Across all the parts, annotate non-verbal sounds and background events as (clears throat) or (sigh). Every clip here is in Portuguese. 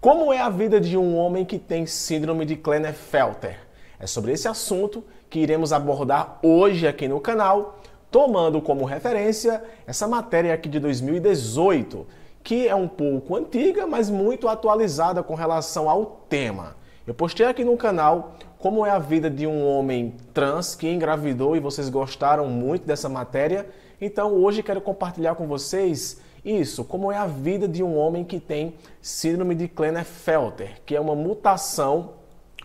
Como é a vida de um homem que tem síndrome de Klinefelter? É sobre esse assunto que iremos abordar hoje aqui no canal, tomando como referência essa matéria aqui de 2018, que é um pouco antiga, mas muito atualizada com relação ao tema. Eu postei aqui no canal como é a vida de um homem trans que engravidou e vocês gostaram muito dessa matéria. Então hoje quero compartilhar com vocês isso, como é a vida de um homem que tem síndrome de Klinefelter, que é uma mutação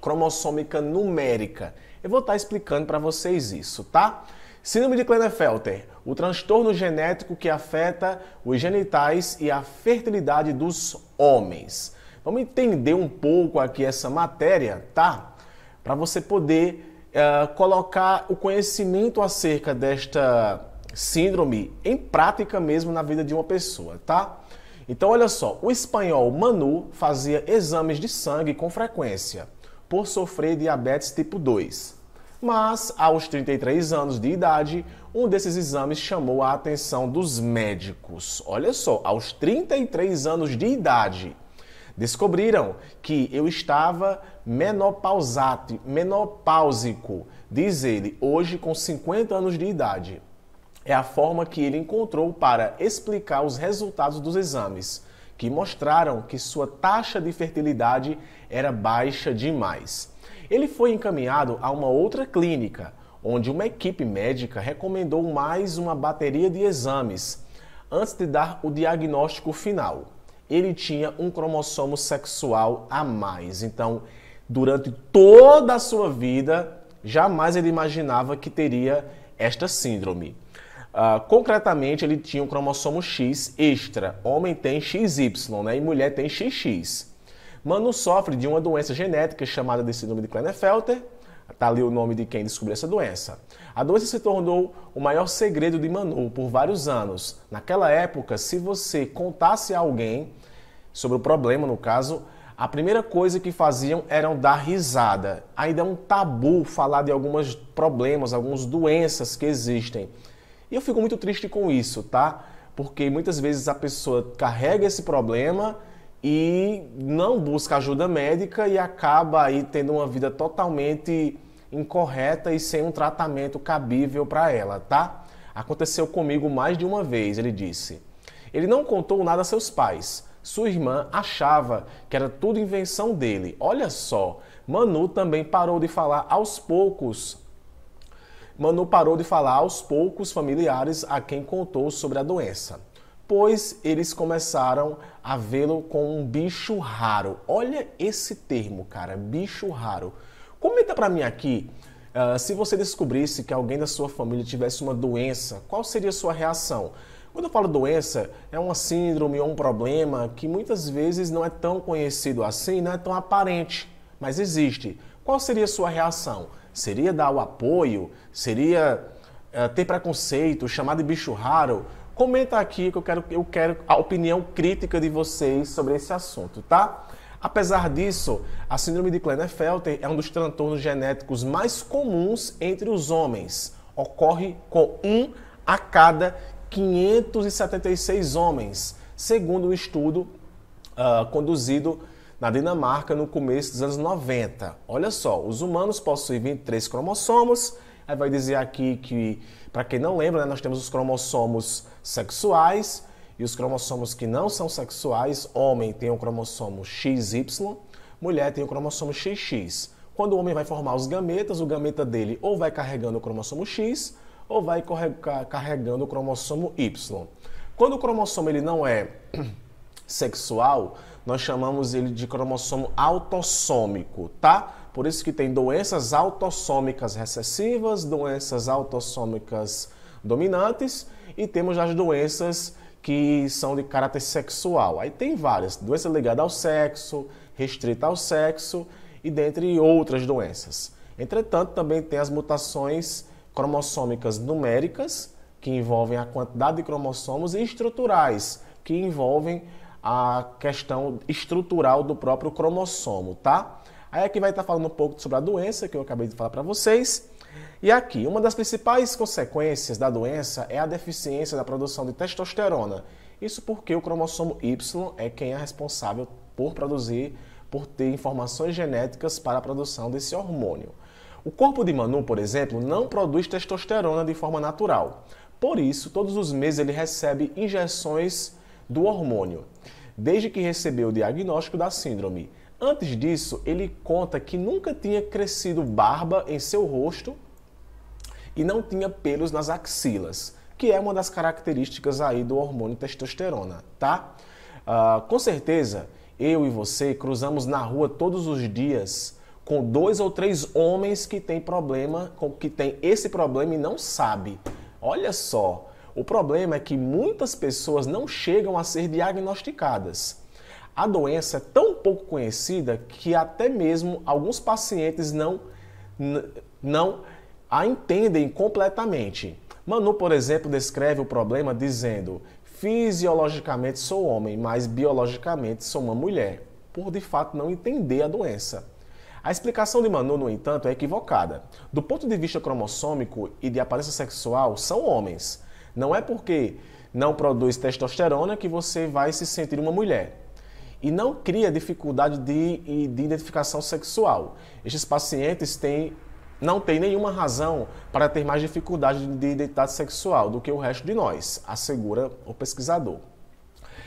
cromossômica numérica. Eu vou estar explicando para vocês isso, tá? Síndrome de Klinefelter, o transtorno genético que afeta os genitais e a fertilidade dos homens. Vamos entender um pouco aqui essa matéria, tá? Para você poder uh, colocar o conhecimento acerca desta síndrome em prática mesmo na vida de uma pessoa, tá? Então, olha só, o espanhol Manu fazia exames de sangue com frequência por sofrer diabetes tipo 2. Mas, aos 33 anos de idade, um desses exames chamou a atenção dos médicos. Olha só, aos 33 anos de idade, descobriram que eu estava menopausático, menopáusico, diz ele, hoje com 50 anos de idade é a forma que ele encontrou para explicar os resultados dos exames, que mostraram que sua taxa de fertilidade era baixa demais. Ele foi encaminhado a uma outra clínica, onde uma equipe médica recomendou mais uma bateria de exames antes de dar o diagnóstico final. Ele tinha um cromossomo sexual a mais. Então, durante toda a sua vida, jamais ele imaginava que teria esta síndrome. Ah, concretamente, ele tinha um cromossomo X extra. Homem tem XY né? e mulher tem XX. Manu sofre de uma doença genética chamada desse nome de Klinefelter. Está ali o nome de quem descobriu essa doença. A doença se tornou o maior segredo de Manu por vários anos. Naquela época, se você contasse a alguém sobre o problema, no caso, a primeira coisa que faziam era dar risada. Ainda é um tabu falar de alguns problemas, algumas doenças que existem. E eu fico muito triste com isso, tá? Porque muitas vezes a pessoa carrega esse problema e não busca ajuda médica e acaba aí tendo uma vida totalmente incorreta e sem um tratamento cabível para ela, tá? Aconteceu comigo mais de uma vez, ele disse. Ele não contou nada a seus pais. Sua irmã achava que era tudo invenção dele. Olha só, Manu também parou de falar aos poucos Manu parou de falar aos poucos familiares a quem contou sobre a doença, pois eles começaram a vê-lo como um bicho raro. Olha esse termo, cara, bicho raro. Comenta para mim aqui Uh, se você descobrisse que alguém da sua família tivesse uma doença, qual seria a sua reação? Quando eu falo doença, é uma síndrome ou um problema que muitas vezes não é tão conhecido assim, não é tão aparente, mas existe. Qual seria a sua reação? Seria dar o apoio? Seria eh, ter preconceito, chamar de bicho raro? Comenta aqui que eu quero, eu quero a opinião crítica de vocês sobre esse assunto, tá? Apesar disso, a síndrome de Klinefelter é um dos transtornos genéticos mais comuns entre os homens. Ocorre com um a cada 576 homens, segundo um estudo uh, conduzido na Dinamarca no começo dos anos 90. Olha só, os humanos possuem 23 cromossomos. Aí vai dizer aqui que, para quem não lembra, né, nós temos os cromossomos sexuais e os cromossomos que não são sexuais. Homem tem o cromossomo XY, mulher tem o cromossomo XX. Quando o homem vai formar os gametas, o gameta dele ou vai carregando o cromossomo X ou vai carregando o cromossomo Y. Quando o cromossomo ele não é (clears throat) sexual, nós chamamos ele de cromossomo autossômico, tá? Por isso que tem doenças autossômicas recessivas, doenças autossômicas dominantes e temos as doenças que são de caráter sexual. Aí tem várias, doença ligada ao sexo, restrita ao sexo e dentre outras doenças. Entretanto, também tem as mutações cromossômicas numéricas, que envolvem a quantidade de cromossomos, e estruturais, que envolvem a questão estrutural do próprio cromossomo, tá? Aí aqui vai estar tá falando um pouco sobre a doença que eu acabei de falar para vocês. E aqui, uma das principais consequências da doença é a deficiência da produção de testosterona. Isso porque o cromossomo Y é quem é responsável por produzir, por ter informações genéticas para a produção desse hormônio. O corpo de Manu, por exemplo, não produz testosterona de forma natural. Por isso, todos os meses ele recebe injeções do hormônio desde que recebeu o diagnóstico da síndrome. Antes disso, ele conta que nunca tinha crescido barba em seu rosto e não tinha pelos nas axilas, que é uma das características aí do hormônio testosterona, tá? Ah, com certeza, eu e você cruzamos na rua todos os dias com dois ou três homens que têm problema, que tem esse problema e não sabe. Olha só, o problema é que muitas pessoas não chegam a ser diagnosticadas. A doença é tão pouco conhecida que até mesmo alguns pacientes não, não a entendem completamente. Manu, por exemplo, descreve o problema dizendo: fisiologicamente sou homem, mas biologicamente sou uma mulher, por de fato não entender a doença. A explicação de Manu, no entanto, é equivocada. Do ponto de vista cromossômico e de aparência sexual, são homens. Não é porque não produz testosterona que você vai se sentir uma mulher. E não cria dificuldade de, de identificação sexual. Estes pacientes têm, não têm nenhuma razão para ter mais dificuldade de identidade sexual do que o resto de nós, assegura o pesquisador.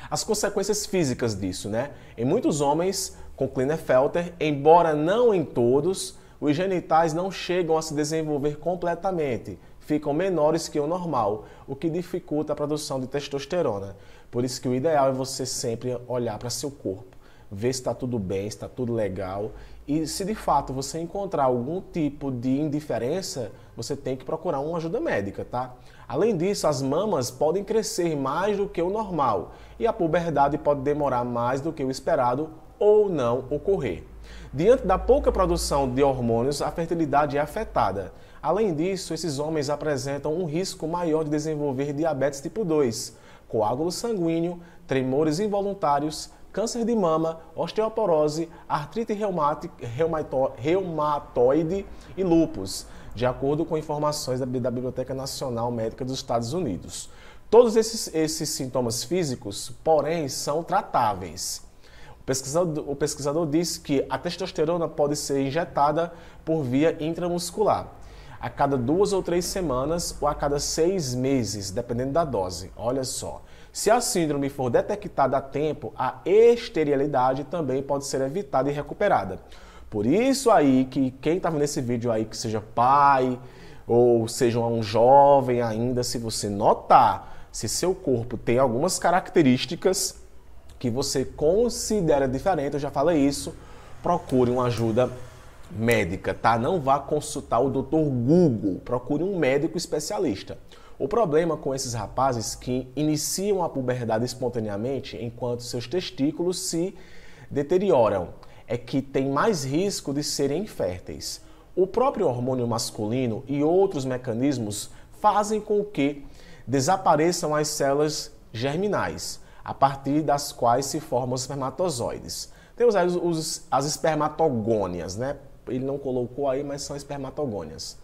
As consequências físicas disso, né? Em muitos homens com Klinefelter, embora não em todos, os genitais não chegam a se desenvolver completamente, ficam menores que o normal, o que dificulta a produção de testosterona. Por isso que o ideal é você sempre olhar para seu corpo, ver se está tudo bem, se está tudo legal. E se de fato você encontrar algum tipo de indiferença, você tem que procurar uma ajuda médica, tá? Além disso, as mamas podem crescer mais do que o normal e a puberdade pode demorar mais do que o esperado ou não ocorrer. Diante da pouca produção de hormônios, a fertilidade é afetada. Além disso, esses homens apresentam um risco maior de desenvolver diabetes tipo 2, coágulo sanguíneo, tremores involuntários, câncer de mama, osteoporose, artrite reumatoide e lúpus, de acordo com informações da Biblioteca Nacional Médica dos Estados Unidos. Todos esses, esses sintomas físicos, porém, são tratáveis. O pesquisador, o pesquisador diz que a testosterona pode ser injetada por via intramuscular a cada duas ou três semanas ou a cada seis meses, dependendo da dose. Olha só. Se a síndrome for detectada a tempo, a esterilidade também pode ser evitada e recuperada. Por isso aí que quem tá estava nesse vídeo aí, que seja pai ou seja um jovem ainda, se você notar se seu corpo tem algumas características que você considera diferente, eu já falei isso, procure uma ajuda médica, tá? Não vá consultar o doutor Google, procure um médico especialista. O problema com esses rapazes que iniciam a puberdade espontaneamente enquanto seus testículos se deterioram é que tem mais risco de serem inférteis. O próprio hormônio masculino e outros mecanismos fazem com que desapareçam as células germinais, a partir das quais se formam os espermatozoides. Temos aí os, as espermatogônias, né? ele não colocou aí, mas são espermatogônias.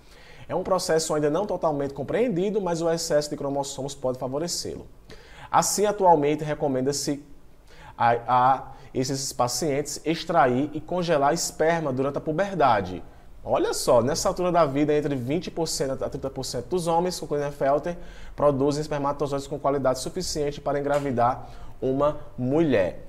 É um processo ainda não totalmente compreendido, mas o excesso de cromossomos pode favorecê-lo. Assim, atualmente recomenda-se a, a, esses pacientes extrair e congelar esperma durante a puberdade. Olha só, nessa altura da vida, entre 20% a 30% dos homens com clínica Felter produzem espermatozoides com qualidade suficiente para engravidar uma mulher.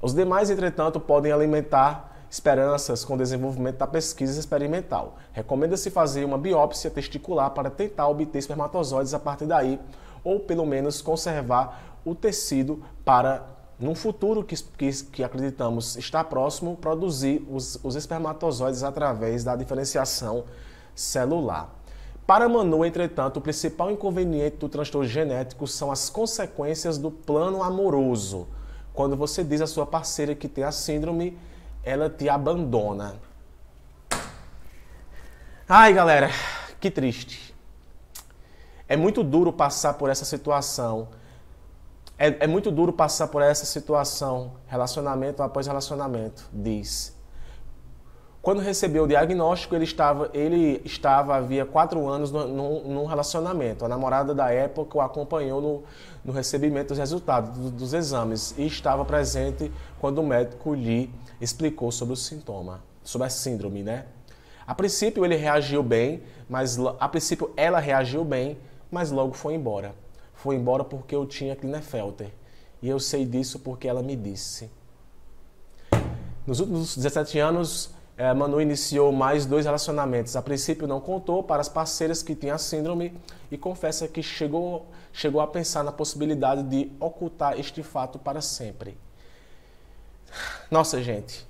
Os demais, entretanto, podem alimentar esperanças com o desenvolvimento da pesquisa experimental. Recomenda-se fazer uma biópsia testicular para tentar obter espermatozoides a partir daí, ou pelo menos conservar o tecido para, num futuro que, que, que acreditamos estar próximo, produzir os, os espermatozoides através da diferenciação celular. Para Manu, entretanto, o principal inconveniente do transtorno genético são as consequências do plano amoroso. Quando você diz à sua parceira que tem a síndrome, ela te abandona. Ai, galera, que triste. É muito duro passar por essa situação. É, é muito duro passar por essa situação, relacionamento após relacionamento, diz quando recebeu o diagnóstico, ele estava, ele estava havia quatro anos num, num relacionamento. A namorada da época o acompanhou no, no recebimento dos resultados do, dos exames e estava presente quando o médico lhe explicou sobre o sintoma, sobre a síndrome, né? A princípio ele reagiu bem, mas a princípio ela reagiu bem, mas logo foi embora. Foi embora porque eu tinha Klinefelter. E eu sei disso porque ela me disse. Nos últimos 17 anos, é, Manu iniciou mais dois relacionamentos. A princípio não contou para as parceiras que tinha a síndrome e confessa que chegou, chegou a pensar na possibilidade de ocultar este fato para sempre. Nossa, gente,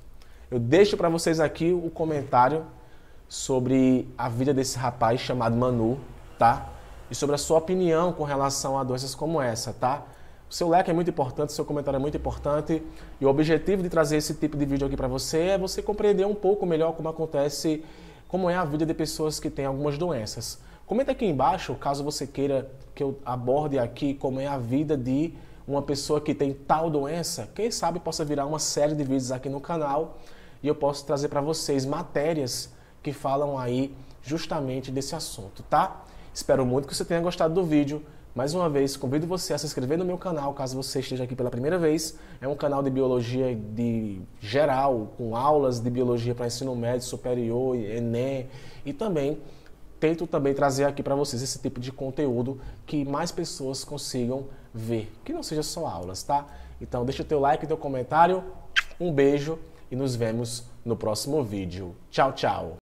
eu deixo para vocês aqui o comentário sobre a vida desse rapaz chamado Manu, tá? E sobre a sua opinião com relação a doenças como essa, tá? O seu like é muito importante, o seu comentário é muito importante. E o objetivo de trazer esse tipo de vídeo aqui para você é você compreender um pouco melhor como acontece, como é a vida de pessoas que têm algumas doenças. Comenta aqui embaixo, caso você queira que eu aborde aqui como é a vida de uma pessoa que tem tal doença. Quem sabe possa virar uma série de vídeos aqui no canal e eu posso trazer para vocês matérias que falam aí justamente desse assunto, tá? Espero muito que você tenha gostado do vídeo. Mais uma vez, convido você a se inscrever no meu canal, caso você esteja aqui pela primeira vez. É um canal de biologia de geral, com aulas de biologia para ensino médio, superior, ENEM e também tento também trazer aqui para vocês esse tipo de conteúdo que mais pessoas consigam ver, que não seja só aulas, tá? Então deixa o teu like, teu comentário, um beijo e nos vemos no próximo vídeo. Tchau, tchau!